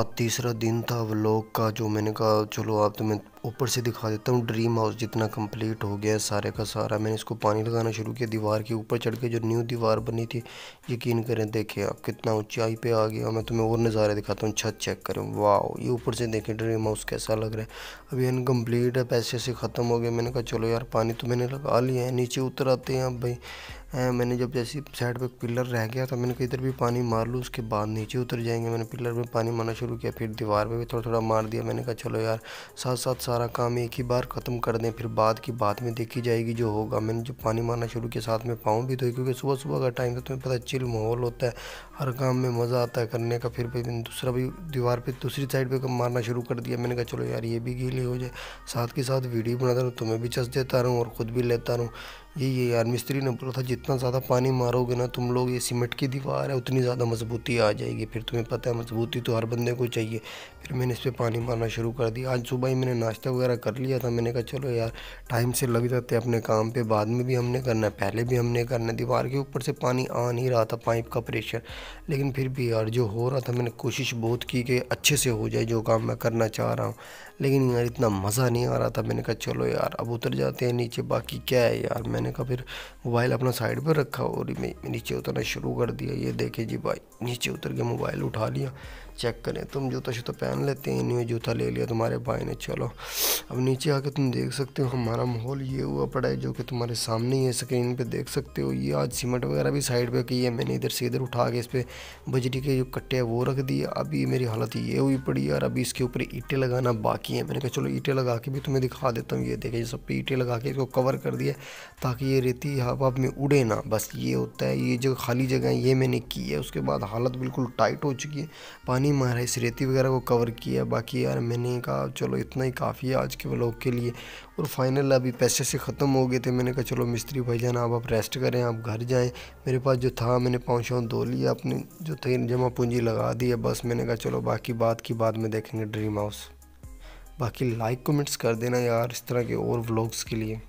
आज तीसरा दिन था व्लॉग का जो मैंने कहा चलो आप तो मैं ऊपर से दिखा देता हूँ ड्रीम हाउस जितना कंप्लीट हो गया है सारे का सारा मैंने इसको पानी लगाना शुरू किया दीवार के ऊपर चढ़ के जो न्यू दीवार बनी थी यकीन करें देखें आप कितना ऊंचाई पे आ गया मैं तुम्हें और नज़ारे दिखाता हूँ छत चेक करें वाह ये ऊपर से देखें ड्रीम हाउस कैसा लग रहा है अभी इनकम्प्लीट है पैसे से ख़त्म हो गया मैंने कहा चलो यार पानी तो मैंने लगा लिया है नीचे उतर आते हैं अब भाई है, मैंने जब जैसे साइड पर पिलर रह गया तो मैंने कहा इधर भी पानी मार लूँ उसके बाद नीचे उतर जाएंगे मैंने पिलर में पानी मारना शुरू किया फिर दीवार में भी थोड़ा थोड़ा मार दिया मैंने कहा चलो यार साथ साथ सारा काम एक ही बार ख़त्म कर दें फिर बाद की बात में देखी जाएगी जो होगा मैंने जो पानी मारना शुरू किया साथ में पाँव भी धोए क्योंकि सुबह सुबह का टाइम था तो तुम्हें पता चिल माहौल होता है हर काम में मज़ा आता है करने का फिर भी दूसरा भी दीवार पर दूसरी साइड पर मारना शुरू कर दिया मैंने कहा चलो यार ये भी गीली हो जाए साथ के साथ वीडियो बनाता रहा तुम्हें भी चस देता रहूँ और ख़ुद भी लेता रहूँ ये ये यार मिस्त्री ने बोला था जितना ज़्यादा पानी मारोगे ना तुम लोग ये सीमेंट की दीवार है उतनी ज़्यादा मजबूती आ जाएगी फिर तुम्हें पता है मजबूती तो हर बंदे को चाहिए फिर मैंने इस पर पानी मारना शुरू कर दिया आज सुबह ही मैंने नाश्ता वगैरह कर लिया था मैंने कहा चलो यार टाइम से लग जाते अपने काम पर बाद में भी हमने करना है पहले भी हमने करना है दीवार के ऊपर से पानी आ नहीं रहा था पाइप का प्रेशर लेकिन फिर भी यार जो हो रहा था मैंने कोशिश बहुत की कि अच्छे से हो जाए जो काम मैं करना चाह रहा हूँ लेकिन यार इतना मज़ा नहीं आ रहा था मैंने कहा चलो यार अब उतर जाते हैं नीचे बाकी क्या है यार मैंने मैंने कहा फिर मोबाइल अपना साइड पर रखा और मैं नीचे उतरना शुरू कर दिया ये देखे जी भाई नीचे उतर के मोबाइल उठा लिया चेक करें तुम जूता शूता पहन लेते हैं न्यू जूता ले लिया तुम्हारे भाई ने चलो अब नीचे आके तुम देख सकते हो हमारा माहौल ये हुआ पड़ा है जो कि तुम्हारे सामने ही है स्क्रीन पे देख सकते हो ये आज सीमेंट वगैरह भी साइड पे की है मैंने इधर से इधर उठा के इस पर बजरी के जो कट्टे हैं वो रख दिए अभी मेरी हालत ये हुई पड़ी है और अभी इसके ऊपर ईंटें लगाना बाकी है मैंने कहा चलो ईंटें लगा के भी तुम्हें दिखा देता हूँ ये देखे सब पे ईंटें लगा के इसको कवर कर दिया ताकि ये रेती हवा में उड़े ना बस ये होता है ये जो खाली जगह है ये मैंने की है उसके बाद हालत बिल्कुल टाइट हो चुकी है पानी मारा इस रेती वगैरह को कवर किया बाकी यार मैंने कहा चलो इतना ही काफ़ी है आज के ब्लॉग के लिए और फाइनल अभी पैसे से ख़त्म हो गए थे मैंने कहा चलो मिस्त्री भाई आप आप रेस्ट करें आप घर जाएँ मेरे पास जो था मैंने पाँव शाँव धो लिया अपने जो थे जमा पूंजी लगा दी है बस मैंने कहा चलो बाकी बात की बाद में देखेंगे ड्रीम हाउस बाकी लाइक कमेंट्स कर देना यार इस तरह के और व्लॉग्स के लिए